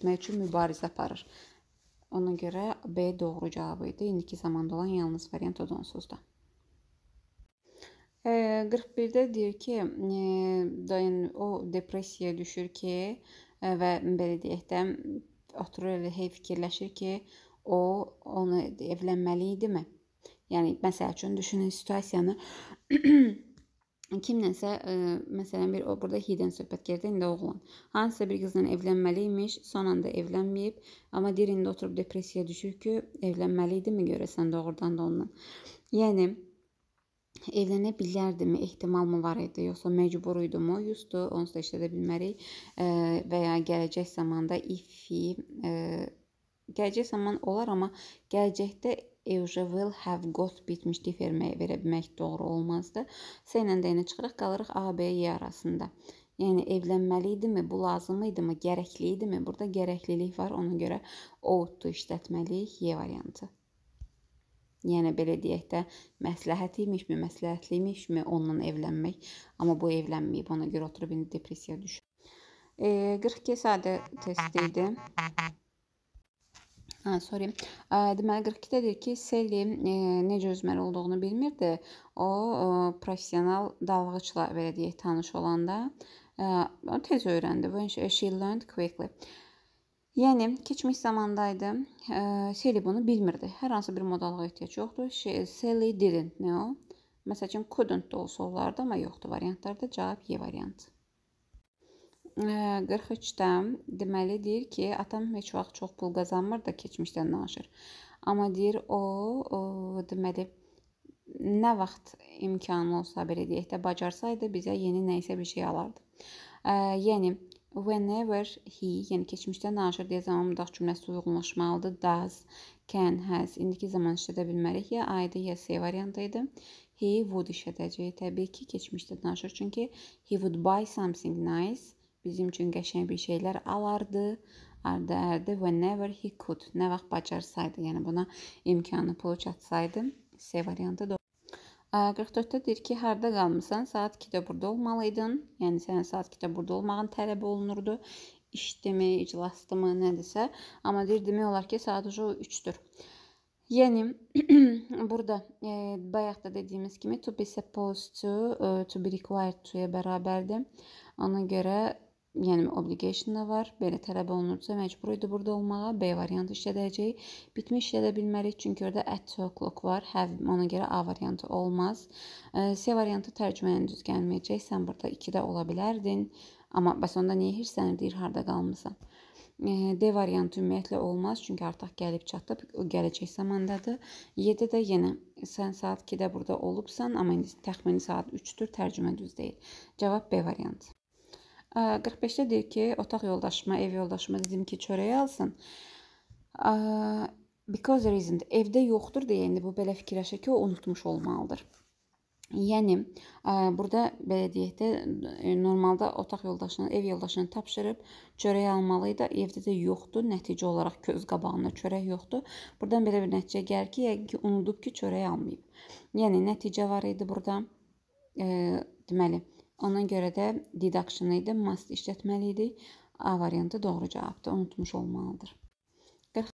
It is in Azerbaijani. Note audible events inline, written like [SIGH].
etmək üçün mübarizə aparır. Ona görə B doğru cavabı idi. İndiki zamanda olan yalnız variant ozonsuzdur. E, 41-də deyir ki, e, dayan o depressiyaya düşür ki, e, və belə deyək də oturur elə hey fikirləşir ki, o onu evlənməli idimi? Yəni məsəl üçün düşünün situasiyanı [CLEARS THROAT] kimlənsə, ə, e, məsələn, bir o burada hidən söhbət gedir, indi oğlan hansısa bir qızla evlənməli imiş, son anda evlənməyib, amma deyir indi oturub depressiyaya düşür ki, evlənməli idimi görəsən doğrudan da onunla. Yəni evlənə bilərdimi, ehtimal mı var idi, yoxsa məcbur idimi? Yustu, onsuz da işlədə bilmərik ə, e, və ya gələcək zamanda ifi ə, e, gələcək zaman olar, amma gələcəkdə Euja will have got bitmişdi verməyə verə bilmək doğru olmazdı. S ilə D-ni çıxırıq, qalırıq A, B, Y arasında. Yəni evlənməli idimi, bu lazım idimi, gərəkli idimi? Burada gərəklilik var, ona görə ought-u işlətməliyik Y variantı. Yəni belə deyək də, məsləhət imişmi, məsləhətli imişmi onunla evlənmək, amma bu evlənməyib, ona görə oturub indi depressiyaya düşür. E, 42 sadə test idi. Hə, sorry. Deməli 42-dədir ki, Selli e, necə özməli olduğunu bilmirdi. O e, professional dalğıçla belə deyək tanış olanda e, tez öyrəndi. When she, she learned quickly. Yəni keçmiş zamandaydı. E, Selli bunu bilmirdi. Hər hansı bir modalığa ehtiyac yoxdur. She, Selli didn't know. Məsələn, couldn't da olsa olardı, amma yoxdur variantlarda. Cavab Y e variantı. 43-dən deməli deyir ki, atam heç vaxt çox pul qazanmır da keçmişdən danışır. Amma deyir o, o deməli nə vaxt imkanı olsa belə deyək də bacarsaydı bizə yeni nə isə bir şey alardı. E, yəni whenever he, yəni keçmişdən danışır deyə zaman mudaq cümləsi uyğunlaşmalıdır. Does, can, has. İndiki zaman işlədə bilmərik. Ya A idi, ya C variantı idi. He would işlədəcək. Təbii ki, keçmişdə danışır çünki he would buy something nice bizim üçün qəşəng bir şeylər alardı, ardı ərdi və never he could, nə vaxt bacarsaydı, yəni buna imkanı pulu çatsaydı, C variantı doğru. 44-də deyir ki, harda qalmısan? Saat 2-də burada olmalıydın. Yəni sənin saat 2-də burada olmağın tələb olunurdu. İşdimi, iclasdımı, nədirsə. Amma deyir demək olar ki, saat ucu 3-dür. Yəni [CLEARS THROAT] burada e, bayaq da dediyimiz kimi to be supposed to, e, to be required to-ya bərabərdir. Ona görə yəni obligation da var. Belə tələb olunursa məcbur idi burada olmağa. B variantı işlədəcək. Bitmiş işlədə bilmərik çünki orada at o'clock var. Have ona görə A variantı olmaz. C variantı tərcümənin düz gəlməyəcək. Sən burada 2-də ola bilərdin. Amma bəs onda niyə hirslənir deyir harda qalmısan? D variantı ümumiyyətlə olmaz, çünki artıq gəlib çatıb, gələcək zamandadır. 7 də yenə sən saat 2-də burada olubsan, amma indi təxmini saat 3-dür, tərcümə düz deyil. Cavab B variantı. 45-də deyir ki, otaq yoldaşıma, ev yoldaşıma dedim ki, çörəyi alsın. Because there isn't. Evdə yoxdur deyə indi bu belə fikirləşir ki, o unutmuş olmalıdır. Yəni burada belə deyək də e, normalda otaq yoldaşına, ev yoldaşına tapşırıb çörək almalı idi. Evdə də yoxdur. Nəticə olaraq göz qabağında çörək yoxdur. Burdan belə bir nəticə gəlir ki, yəqin ki unudub ki, çörək almayıb. Yəni nəticə var idi burada. E, deməli, Ona görə də deduction idi, must işlətməli idi. A variantı doğru cavabdır, unutmuş olmalıdır.